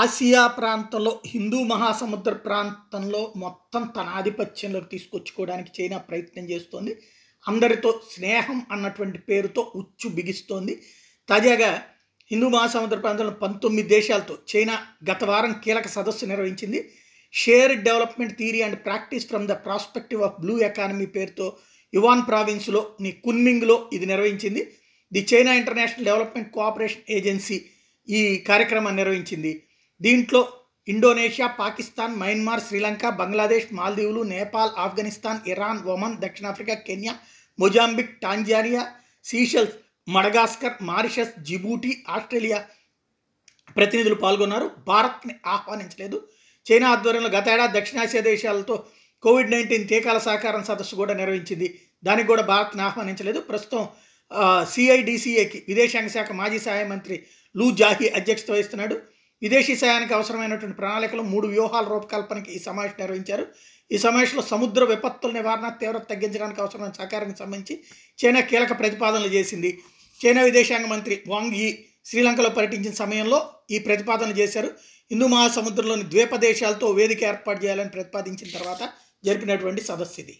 Asia ప్రాంతంలో హిందూ మహాసముద్ర ప్రాంతంలో మొత్తం తన ఆధిపత్యంలోకి తీసుకొచ్చుకోవడానికి చైనా ప్రయత్నం చేస్తోంది అందరితో స్నేహం అన్నటువంటి పేరుతో ఉచ్చు బిగిస్తోంది తాజాగా హిందూ మహాసముద్ర ప్రాంతంలో పంతొమ్మిది దేశాలతో చైనా గత వారం కీలక సదస్సు నిర్వహించింది share development theory and practice from the prospective of blue economy పేరుతో యువాన్ ప్రావిన్స్లో నీ కున్మింగ్లో ఇది నిర్వహించింది the China International Development Cooperation Agency ఈ కార్యక్రమాన్ని నిర్వహించింది దీంట్లో ఇండోనేషియా పాకిస్తాన్ మయన్మార్ శ్రీలంక బంగ్లాదేశ్ మాల్దీవులు నేపాల్ ఆఫ్ఘనిస్తాన్ ఇరాన్ ఒమన్ దక్షిణాఫ్రికా Kenya Mozambique Tanzania Seychelles Madagascar Mauritius Djibouti Australia ప్రతినిధులు పాల్గొన్నారు భారత్ని ఆహ్వానించలేదు చైనా ఆధ్వర్యంలో గత ఏడాది దక్షిణాసియా దేశాలతో కోవిడ్ నైన్టీన్ టీకాల సహకారం సదస్సు కూడా నిర్వహించింది దానికి కూడా భారత్ని ఆహ్వానించలేదు ప్రస్తుతం సిఐడిసిఏకి విదేశాంగ శాఖ మాజీ సహాయ మంత్రి లూ జాహీ అధ్యక్షత వహిస్తున్నాడు విదేశీ సాయానికి అవసరమైనటువంటి ప్రణాళికలు మూడు వ్యూహాల రూపకల్పనకి ఈ సమావేశం నిర్వహించారు ఈ సమావేశంలో సముద్ర విపత్తుల నివారణ తీవ్రత తగ్గించడానికి అవసరమైన సహకారానికి సంబంధించి చైనా కీలక ప్రతిపాదనలు చేసింది చైనా విదేశాంగ మంత్రి వాంగ్ యీ శ్రీలంకలో పర్యటించిన సమయంలో ఈ ప్రతిపాదన చేశారు హిందూ మహాసముద్రంలోని ద్వీప దేశాలతో వేదిక ఏర్పాటు చేయాలని ప్రతిపాదించిన తర్వాత జరిపినటువంటి సదస్సు ఇది